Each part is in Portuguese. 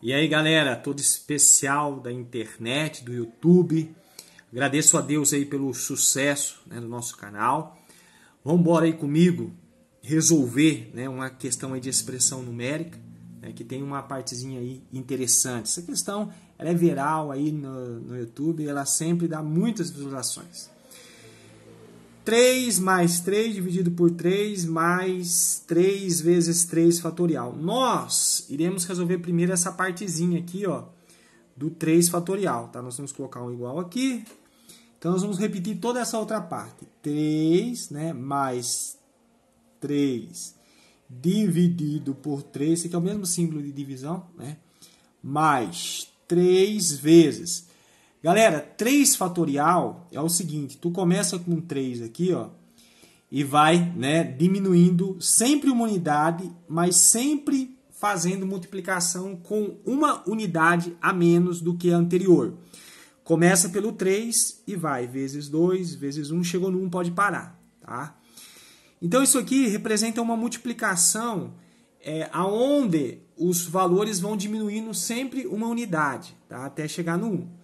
E aí, galera, todo especial da internet, do YouTube. Agradeço a Deus aí pelo sucesso né, do nosso canal. Vamos embora aí comigo resolver né, uma questão aí de expressão numérica, né, que tem uma partezinha aí interessante. Essa questão ela é viral aí no, no YouTube, ela sempre dá muitas visualizações. 3 mais 3 dividido por 3 mais 3 vezes 3 fatorial. Nós iremos resolver primeiro essa partezinha aqui, ó, do 3 fatorial, tá? Nós vamos colocar um igual aqui. Então, nós vamos repetir toda essa outra parte. 3, né, mais 3 dividido por 3, esse aqui é o mesmo símbolo de divisão, né? Mais 3 vezes Galera, 3 fatorial é o seguinte, tu começa com 3 aqui, ó, e vai, né, diminuindo sempre uma unidade, mas sempre fazendo multiplicação com uma unidade a menos do que a anterior. Começa pelo 3 e vai vezes 2, vezes 1, chegou no 1, pode parar, tá? Então isso aqui representa uma multiplicação é, aonde os valores vão diminuindo sempre uma unidade, tá? Até chegar no 1.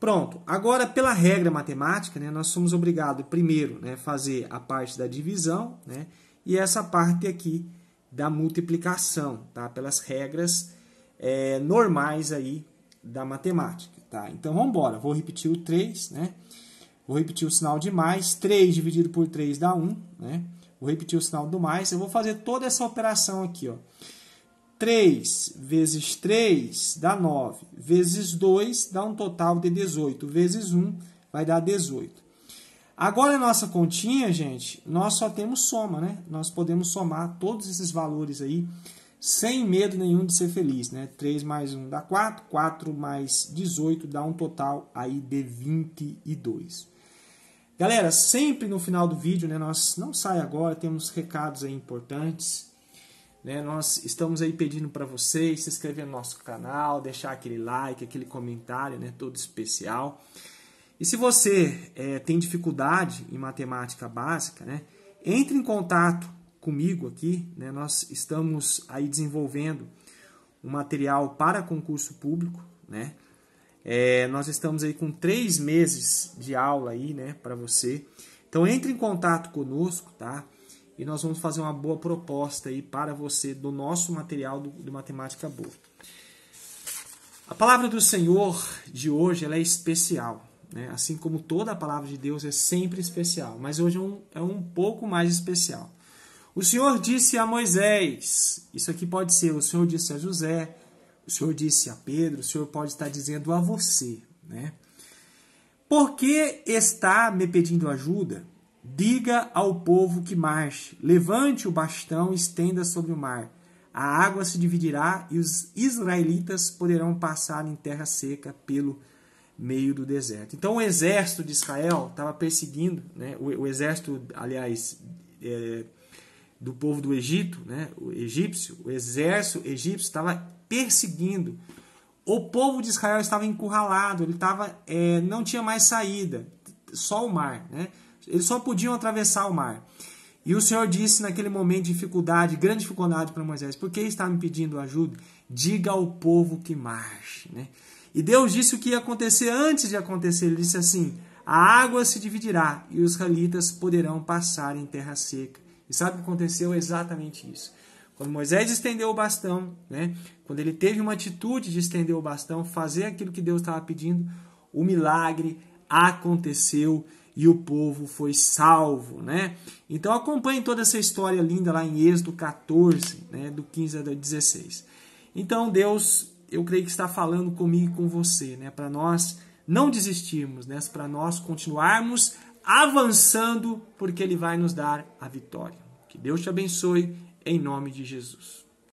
Pronto. Agora, pela regra matemática, né, nós somos obrigados, primeiro, né, fazer a parte da divisão né, e essa parte aqui da multiplicação, tá? Pelas regras é, normais aí da matemática, tá? Então, vamos embora. Vou repetir o 3, né? Vou repetir o sinal de mais. 3 dividido por 3 dá 1, né? Vou repetir o sinal do mais. Eu vou fazer toda essa operação aqui, ó. 3 vezes 3 dá 9, vezes 2 dá um total de 18, vezes 1 vai dar 18. Agora, a nossa continha, gente, nós só temos soma, né? Nós podemos somar todos esses valores aí sem medo nenhum de ser feliz, né? 3 mais 1 dá 4, 4 mais 18 dá um total aí de 22. Galera, sempre no final do vídeo, né? Nós não sai agora, temos recados aí importantes. Né? Nós estamos aí pedindo para vocês se inscrever no nosso canal, deixar aquele like, aquele comentário né? todo especial. E se você é, tem dificuldade em matemática básica, né? entre em contato comigo aqui. Né? Nós estamos aí desenvolvendo um material para concurso público. Né? É, nós estamos aí com três meses de aula aí, né, para você. Então entre em contato conosco, tá? e nós vamos fazer uma boa proposta aí para você do nosso material do, do Matemática Boa. A palavra do Senhor de hoje ela é especial, né? assim como toda a palavra de Deus é sempre especial, mas hoje é um, é um pouco mais especial. O Senhor disse a Moisés, isso aqui pode ser, o Senhor disse a José, o Senhor disse a Pedro, o Senhor pode estar dizendo a você, né? Por que está me pedindo ajuda? Diga ao povo que marche, levante o bastão e estenda sobre o mar. A água se dividirá e os israelitas poderão passar em terra seca pelo meio do deserto. Então o exército de Israel estava perseguindo, né, o, o exército, aliás, é, do povo do Egito, né, o egípcio, o exército egípcio estava perseguindo. O povo de Israel estava encurralado, ele estava, é, não tinha mais saída, só o mar, né? Eles só podiam atravessar o mar. E o Senhor disse naquele momento de dificuldade, grande dificuldade para Moisés: Por que está me pedindo ajuda? Diga ao povo que marche. Né? E Deus disse o que ia acontecer antes de acontecer. Ele disse assim: A água se dividirá e os israelitas poderão passar em terra seca. E sabe o que aconteceu? Exatamente isso. Quando Moisés estendeu o bastão, né? quando ele teve uma atitude de estender o bastão, fazer aquilo que Deus estava pedindo, o milagre aconteceu e o povo foi salvo, né? Então acompanhe toda essa história linda lá em Êxodo 14, né, do 15 ao 16. Então Deus, eu creio que está falando comigo e com você, né, para nós não desistirmos, né, para nós continuarmos avançando, porque ele vai nos dar a vitória. Que Deus te abençoe em nome de Jesus.